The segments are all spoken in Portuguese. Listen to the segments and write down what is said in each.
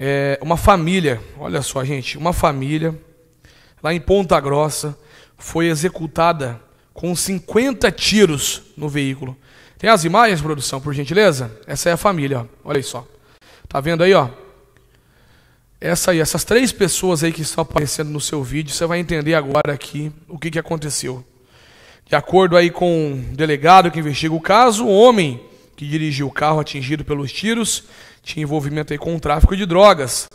É, uma família, olha só, gente, uma família lá em Ponta Grossa foi executada com 50 tiros no veículo. Tem as imagens, produção, por gentileza? Essa é a família, ó. olha aí só. Tá vendo aí, ó? Essa aí, essas três pessoas aí que estão aparecendo no seu vídeo, você vai entender agora aqui o que, que aconteceu. De acordo aí com o um delegado que investiga o caso, o homem que dirigiu o carro atingido pelos tiros, tinha envolvimento aí com o tráfico de drogas.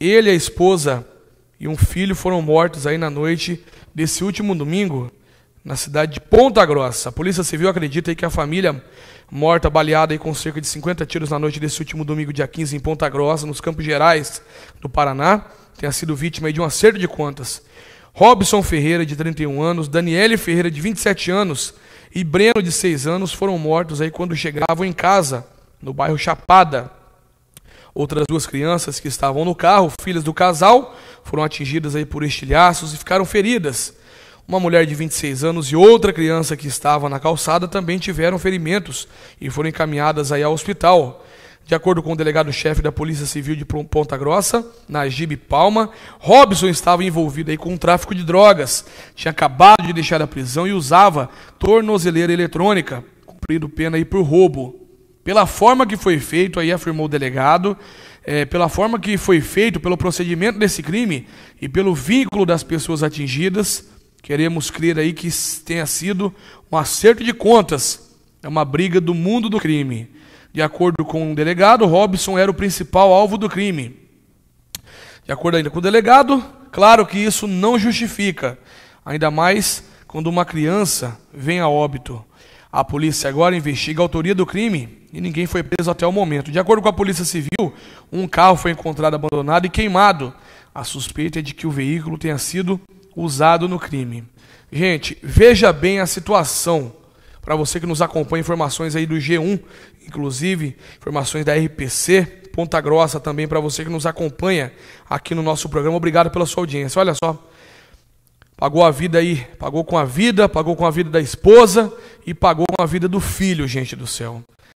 Ele, a esposa e um filho foram mortos aí na noite desse último domingo na cidade de Ponta Grossa. A Polícia Civil acredita aí que a família morta, baleada aí com cerca de 50 tiros na noite desse último domingo, dia 15, em Ponta Grossa, nos Campos Gerais do Paraná, tenha sido vítima de um acerto de contas. Robson Ferreira, de 31 anos, Daniele Ferreira, de 27 anos, e Breno, de seis anos, foram mortos aí quando chegavam em casa, no bairro Chapada. Outras duas crianças que estavam no carro, filhas do casal, foram atingidas aí por estilhaços e ficaram feridas. Uma mulher de 26 anos e outra criança que estava na calçada também tiveram ferimentos e foram encaminhadas aí ao hospital. De acordo com o delegado-chefe da Polícia Civil de Ponta Grossa, Najib Palma, Robson estava envolvido aí com o tráfico de drogas, tinha acabado de deixar a prisão e usava tornozeleira eletrônica, cumprindo pena aí por roubo. Pela forma que foi feito, aí afirmou o delegado, é, pela forma que foi feito, pelo procedimento desse crime e pelo vínculo das pessoas atingidas, queremos crer aí que tenha sido um acerto de contas, é uma briga do mundo do crime. De acordo com o delegado, Robson era o principal alvo do crime. De acordo ainda com o delegado, claro que isso não justifica, ainda mais quando uma criança vem a óbito. A polícia agora investiga a autoria do crime e ninguém foi preso até o momento. De acordo com a Polícia Civil, um carro foi encontrado abandonado e queimado. A suspeita é de que o veículo tenha sido usado no crime. Gente, veja bem a situação. Para você que nos acompanha, informações aí do G1, inclusive informações da RPC, Ponta Grossa também, para você que nos acompanha aqui no nosso programa. Obrigado pela sua audiência. Olha só, pagou a vida aí, pagou com a vida, pagou com a vida da esposa e pagou com a vida do filho, gente do céu.